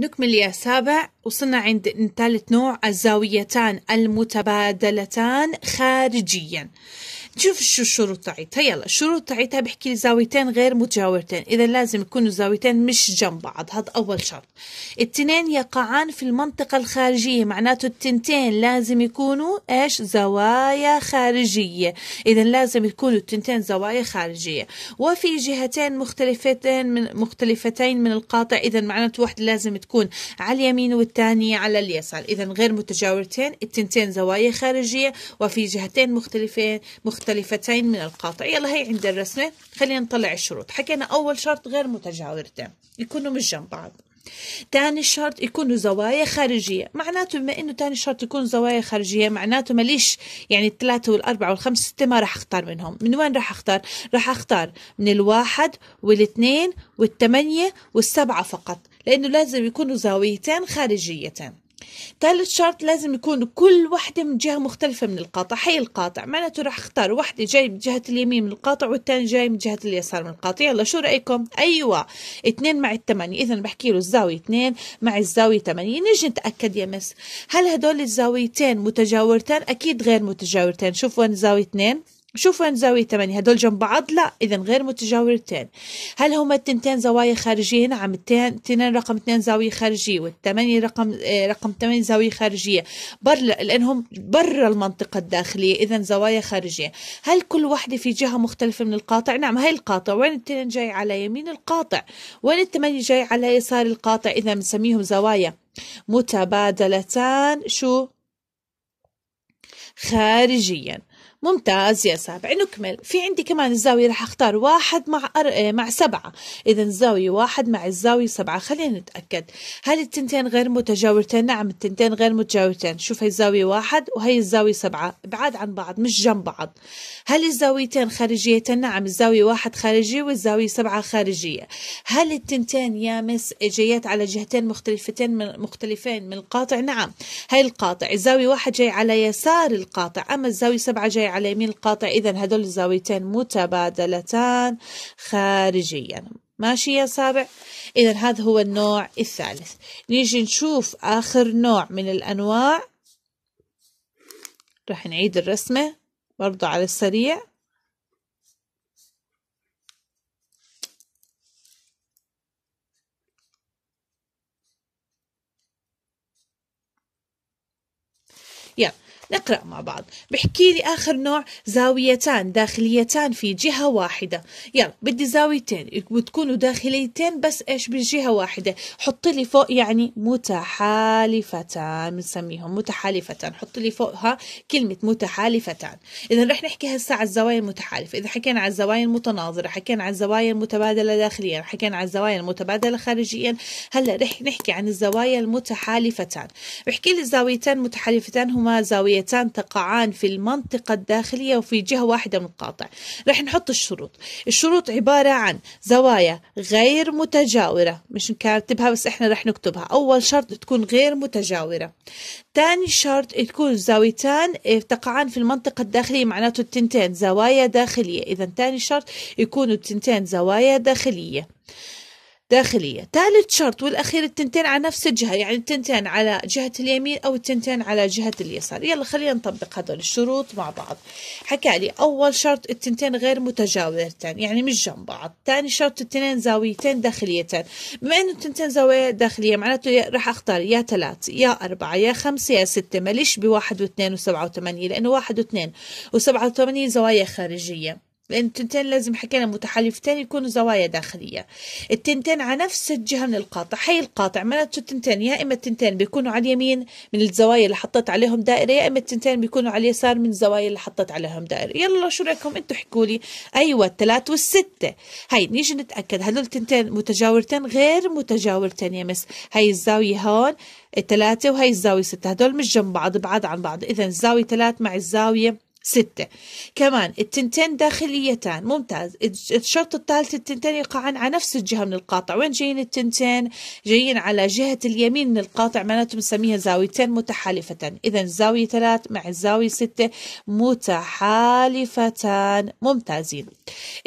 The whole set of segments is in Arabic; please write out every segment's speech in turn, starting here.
نكمل يا سابع وصلنا عند ثالث نوع الزاويتان المتبادلتان خارجيا شوف شو الشروط تاعتها يلا الشروط تاعتها بحكي لي زاويتين غير متجاورتين اذا لازم يكونوا زاويتين مش جنب بعض هذا اول شرط التنين يقعان في المنطقة الخارجية معناته التنتين لازم يكونوا ايش زوايا خارجية اذا لازم يكونوا التنتين زوايا خارجية وفي جهتين مختلفتين من مختلفتين من القاطع اذا معناته واحدة لازم تكون على اليمين والثانية على اليسار اذا غير متجاورتين التنتين زوايا خارجية وفي جهتين مختلفين مختلفين مختلفتين من القاطع يلا هي عند الرسمة خلينا نطلع الشروط حكينا أول شرط غير متجاورتين يكونوا مش جنب بعض تاني شرط يكونوا زوايا خارجية معناته بما انه تاني شرط يكون زوايا خارجية معناته ماليش يعني الثلاثة والأربعة والخمسة ستة ما راح اختار منهم من وين راح اختار راح اختار من الواحد والاثنين والثمانية والسبعة فقط لانه لازم يكونوا زاويتين خارجيتين ثالث شرط لازم يكون كل وحدة من جهة مختلفة من القاطع هي القاطع معناته راح اختار وحدة جاي من جهة اليمين من القاطع والثاني جاي من جهة اليسار من القاطع يلا شو رأيكم أيوة 2 مع 8 إذا بحكي له الزاوية 2 مع الزاوية 8 نجي نتأكد يا مس هل هدول الزاويتين متجاورتين أكيد غير متجاورتين شوف وين الزاويه 2 شوفوا وين زاوية 8 هدول جنب بعض لا إذا غير متجاورتين هل هما التنتين زوايا خارجية نعم التنين رقم 2 زاوية خارجية والثمانية رقم آه رقم 8 زاوية خارجية بر لأنهم برا المنطقة الداخلية إذا زوايا خارجية هل كل واحدة في جهة مختلفة من القاطع نعم هاي القاطع وين التنين جاي على يمين القاطع وين الثمانية جاي على يسار القاطع إذا بنسميهم زوايا متبادلتان شو خارجيا ممتاز يا سابع نكمل في عندي كمان الزاوية رح أختار واحد مع أر... آه، مع سبعة إذا الزاوية واحد مع الزاوية سبعة خلينا نتأكد هل التنتين غير متجاورتين نعم التنتين غير متجاورتين شوف هي الزاوية واحد وهي الزاوية سبعة بعاد عن بعض مش جنب بعض هل الزاويتين خارجيتين نعم الزاوية واحد خارجية والزاوية سبعة خارجية هل التنتين يا مس جايات على جهتين مختلفتين من مختلفين من القاطع نعم هي القاطع الزاوية واحد جاي على يسار القاطع أما الزاوية سبعة جاي على يمين القاطع إذا هدول الزاويتين متبادلتان خارجيا ماشي يا سابع إذا هذا هو النوع الثالث نيجي نشوف آخر نوع من الأنواع راح نعيد الرسمة برضو على السريع يلا yeah. نقرأ مع بعض بحكي لي آخر نوع زاويتان داخليتان في جهة واحدة يلا بدي زاويتين وتكونوا داخليتين بس إيش بجهة واحدة حط لي فوق يعني متحالفتان بنسميهم متحالفتان حط لي فوقها كلمة متحالفتان إذا رح نحكي هسا على الزوايا المتحالفة إذا حكينا على الزوايا المتناظرة حكينا على الزوايا المتبادلة داخليا حكينا على الزوايا المتبادلة خارجيا هلا رح نحكي عن الزوايا المتحالفتان بحكي لي الزاويتان متحالفتان هما زاوية القريتان تقعان في المنطقة الداخلية وفي جهة واحدة من القاطع رح نحط الشروط الشروط عبارة عن زوايا غير متجاورة مش نكتبها بس احنا رح نكتبها أول شرط تكون غير متجاورة تاني شرط تكون زاويتان إيه، تقعان في المنطقة الداخلية معناته التنتين زوايا داخلية إذا تاني شرط يكونوا التنتين زوايا داخلية داخلية ثالث شرط والأخير التنتين على نفس الجهة يعني التنتين على جهة اليمين أو التنتين على جهة اليسار يلا خلينا نطبق هذول الشروط مع بعض حكى لي أول شرط التنتين غير متجاورتين يعني مش جنب بعض ثاني شرط التنين زاويتين داخليتين بما إنه التنتين زاوية داخلية معناته راح أختار يا ثلاث يا أربعة يا خمسة يا ستة ماليش بواحد واثنين وسبعة وثمانية لأنه واحد واثنين وسبعة وثمانية زوايا خارجية لأن التنتين لازم حكينا متحالفتين يكونوا زوايا داخلية التنتين على نفس الجهة من القاطع هي القاطع معناته التنتين يا إما التنتين بيكونوا على اليمين من الزوايا اللي حطيت عليهم دائرة يا إما التنتين بيكونوا على اليسار من الزوايا اللي حطيت عليهم دائرة يلا شو رأيكم أنتوا احكوا لي أيوة الثلاث والستة هاي نيجي نتأكد هدول التنتين متجاورتين غير متجاورتين يا مس هاي الزاوية هون الثلاثة وهي الزاوية ستة هدول مش جنب بعض بعاد عن بعض إذا الزاوية ثلاث مع الزاوية ستة كمان التنتين داخليتان ممتاز الشرط الثالث التنتين يقعان على نفس الجهة من القاطع وين جايين التنتين جايين على جهة اليمين من القاطع معناته بنسميها زاويتين متحالفتان إذا الزاوية ثلاث مع الزاوية ستة متحالفتان ممتازين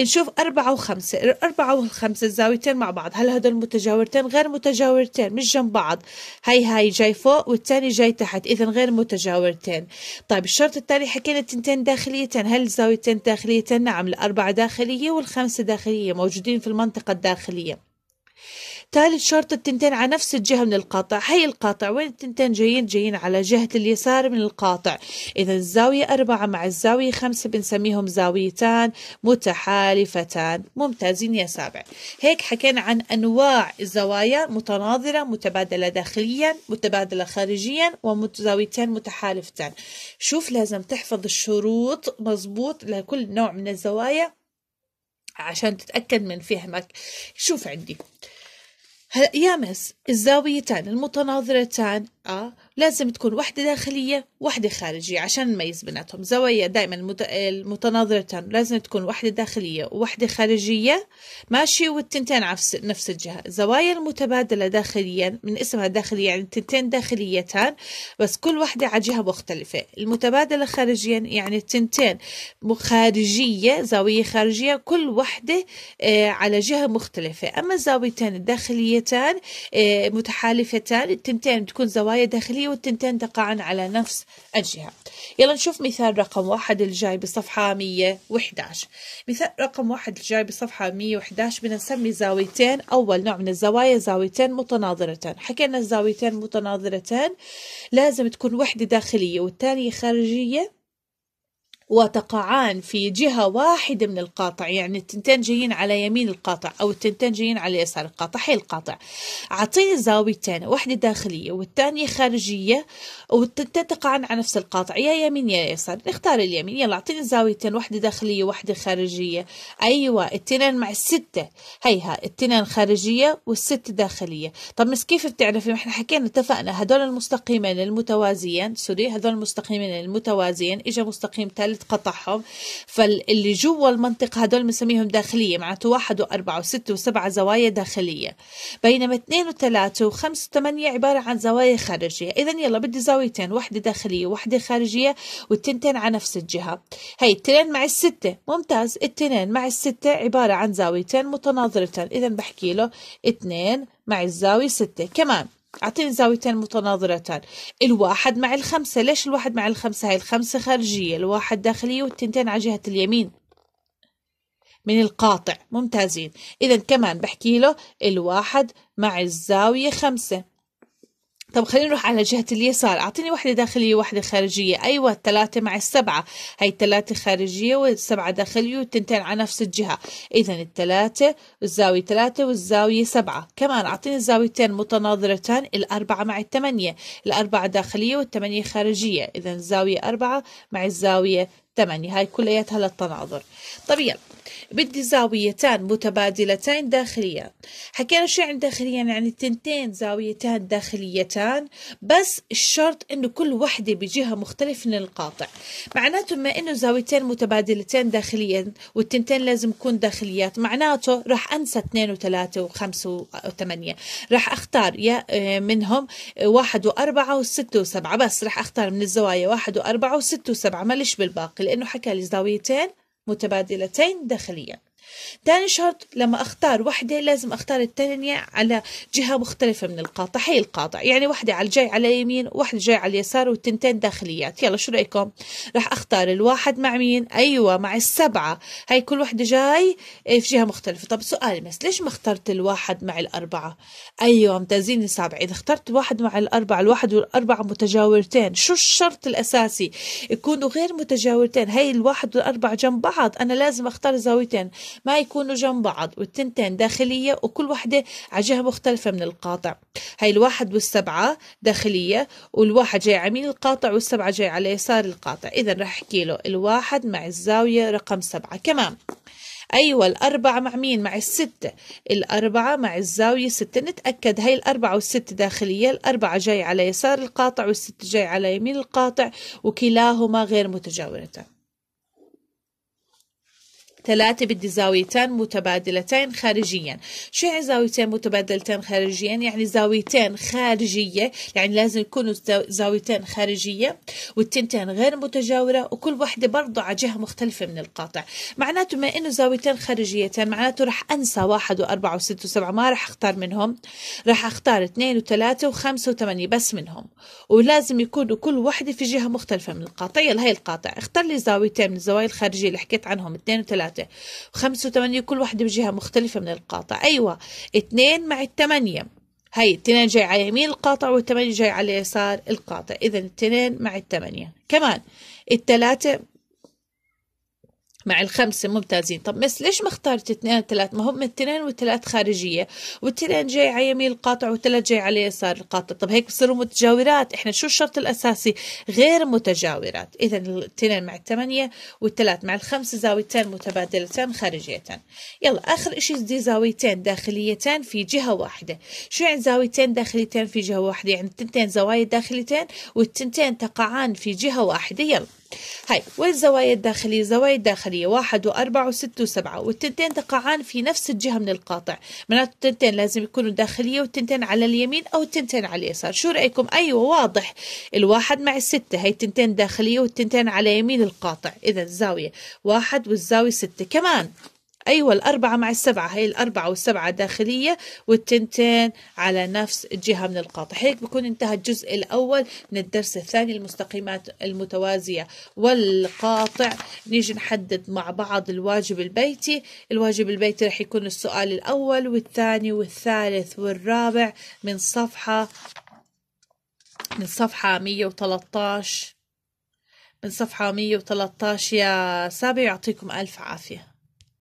نشوف أربعة وخمسة أربعة وخمسة الزاويتين مع بعض هل هدول متجاورتين غير متجاورتين مش جنب بعض هاي هاي جاي فوق والتاني جاي تحت إذا غير متجاورتين طيب الشرط التالي حكينا التنتين داخليتين هل زاويتين داخليتين نعم الأربعة داخلية والخمسة داخلية موجودين في المنطقة الداخلية ثالث شرط التنتين على نفس الجهة من القاطع هي القاطع وين التنتين جايين جايين على جهة اليسار من القاطع إذا الزاوية أربعة مع الزاوية خمسة بنسميهم زاويتان متحالفتان ممتازين يا سابع هيك حكينا عن أنواع الزوايا متناظرة متبادلة داخليا متبادلة خارجيا ومتزاويتين متحالفتان شوف لازم تحفظ الشروط مظبوط لكل نوع من الزوايا عشان تتأكد من فهمك شوف عندي هلا يامس الزاويتان المتناظرتان المرأة لازم تكون وحدة داخلية واحدة خارجية عشان نميز بيناتهم زوايا دائما متناظرة لازم تكون وحدة داخلية ووحدة خارجية ماشي والتنتين على نفس الجهة زوايا المتبادلة داخليا من اسمها داخلية يعني التنتين داخليتان بس كل واحدة على جهة مختلفة المتبادلة خارجيا يعني التنتين خارجية زاوية خارجية كل واحدة آه، على جهة مختلفة أما الزاويتين الداخليتان آه، متحالفتان التنتين بتكون زوايا حماية داخلية والتنتين تقعن على نفس الجهة يلا نشوف مثال رقم واحد الجاي بصفحة 111 مثال رقم واحد الجاي بصفحة 111 بنسمي زاويتين أول نوع من الزوايا زاويتين متناظرتين حكينا الزاويتين متناظرتين لازم تكون وحدة داخلية والتانية خارجية وتقعان في جهة واحدة من القاطع يعني التنتين جايين على يمين القاطع أو التنتين جايين على يسار القاطع هي القاطع أعطيني زاويتين واحدة داخلية والثانية خارجية والتنتين تقعان على نفس القاطع يا يمين يا يسار نختار اليمين يلا أعطيني زاويتين واحدة داخلية واحدة خارجية أيوة التنين مع الستة هيها التنين خارجية والستة داخلية طب مس كيف بتعرفي احنا حكينا اتفقنا هدول المستقيمين المتوازيين سوري هدول المستقيمين المتوازيين إجا مستقيم ثالث قطعهم فاللي جوا المنطقة هدول بنسميهم داخلية معناته واحد وأربعة وستة وسبعة زوايا داخلية بينما اثنين وثلاثة وخمسة وثمانية عبارة عن زوايا خارجية إذا يلا بدي زاويتين واحدة داخلية واحدة خارجية والتنتين على نفس الجهة هي التنين مع الستة ممتاز التنين مع الستة عبارة عن زاويتين متناظرتين إذا بحكي له اثنين مع الزاوية ستة كمان أعطيني زاويتين متناظرتان الواحد مع الخمسة ليش الواحد مع الخمسة هاي الخمسة خارجية الواحد داخلية والتنتين على جهة اليمين من القاطع ممتازين إذا كمان بحكي له الواحد مع الزاوية خمسة طب خلينا نروح على جهة اليسار أعطيني واحدة داخلية واحدة خارجية أيوة الثلاثة مع السبعة هاي الثلاثة خارجية والسبعة داخلية والتنتين على نفس الجهة إذا الثلاثة الزاوية ثلاثة والزاوية سبعة كمان أعطيني الزاويتين متناظرتان الأربعة مع الثمانية الأربعة داخلية والثمانية خارجية إذا الزاوية أربعة مع الزاوية ثمانية هاي كلياتها للتناظر طبيعي بدي زاويتان متبادلتين داخليان حكينا شو يعني داخليا يعني تنتين زاويتان داخليتان بس الشرط انه كل وحده بجهه مختلفه من القاطع معناته ما انه زاويتين متبادلتين داخليا والتنتين لازم يكون داخليات معناته راح انسى اثنين وثلاثه وخمسه وثمانيه راح اختار يا آه، منهم واحد واربعه وسته وسبعه بس راح اختار من الزوايا واحد واربعه وسته وسبعه ماليش بالباقي لأنه حكى لي زاويتين متبادلتين داخليا تاني شرط لما أختار وحدة لازم أختار الثانية على جهة مختلفة من القاطع هي القاطع يعني وحده على الجاي على اليمين وحده جاي على اليسار والتنتين داخليات يلا شو رأيكم راح أختار الواحد مع مين أيوة مع السبعة هاي كل وحده جاي آه، في جهة مختلفة طب سؤال بس ليش ما اخترت الواحد مع الأربعة أيوة ممتازين السابعة إذا اخترت الواحد مع الأربعة الواحد والأربعة متجاورتين شو الشرط الأساسي يكونوا غير متجاورتين هاي الواحد والأربعة جنب بعض أنا لازم أختار زاويتين ما يكونوا جنب بعض والتنتين داخلية وكل وحدة على جهة مختلفة من القاطع هاي الواحد والسبعة داخلية والواحد جاي على يمين القاطع والسبعة جاي على يسار القاطع إذا رح أحكي له الواحد مع الزاوية رقم سبعة كمان أيوة الأربعة مع مين؟ مع الستة الأربعة مع الزاوية ستة نتأكد هاي الأربعة والستة داخلية الأربعة جاي على يسار القاطع والستة جاي على يمين القاطع وكلاهما غير متجاورتان ثلاثة بدي زاويتين متبادلتين خارجيا شو يعني زاويتين متبادلتين خارجيا يعني زاويتين خارجية يعني لازم يكونوا زاويتين خارجية والتنتين غير متجاورة وكل واحدة برضه على جهة مختلفة من القاطع معناته ما إنه زاويتين خارجيتين معناته رح أنسى واحد وأربعة وستة وسبعة ما رح أختار منهم رح أختار اثنين وثلاثة وخمسة وثمانية بس منهم ولازم يكونوا كل واحدة في جهة مختلفة من القاطع يلا هاي القاطع اختار لي زاويتين من الزوايا الخارجية اللي حكيت عنهم اثنين وثلاثة ثلاثة خمسة وثمانية كل واحدة بجهة مختلفة من القاطع أيوة اثنين مع الثمانية هاي اثنين جاي على يمين القاطع والثمانية جاي على يسار القاطع إذا اثنين مع الثمانية كمان الثلاثة مع الخمسة ممتازين طب بس ليش ما اخترت اثنين وثلاث ما هم اثنين وثلاث خارجية واثنين جاي على يمين القاطع وثلاث جاي على يسار القاطع طب هيك بصيروا متجاورات احنا شو الشرط الأساسي غير متجاورات إذا الاثنين مع الثمانية والثلاث مع الخمسة زاويتين متبادلتين خارجيتين يلا آخر إشي دي زاويتين داخليتين في جهة واحدة شو يعني زاويتين داخليتين في جهة واحدة يعني التنتين زوايا داخليتين والتنتين تقعان في جهة واحدة يلا هاي والزوايا الداخلية الزوايا الداخلية واحد وأربعة وستة وسبعة والتنتين تقعان في نفس الجهة من القاطع معناته التنتين لازم يكونوا داخلية والتنتين على اليمين أو التنتين على اليسار شو رأيكم أيوة واضح الواحد مع الستة هاي التنتين داخلية والتنتين على يمين القاطع إذا الزاوية واحد والزاوية ستة كمان أيوة الأربعة مع السبعة هي الأربعة والسبعة داخلية والتنتين على نفس الجهه من القاطع هيك بكون انتهى الجزء الأول من الدرس الثاني المستقيمات المتوازية والقاطع نيجي نحدد مع بعض الواجب البيتي الواجب البيتي رح يكون السؤال الأول والثاني والثالث والرابع من صفحة من صفحة 113 من صفحة 113 يا سابع يعطيكم ألف عافية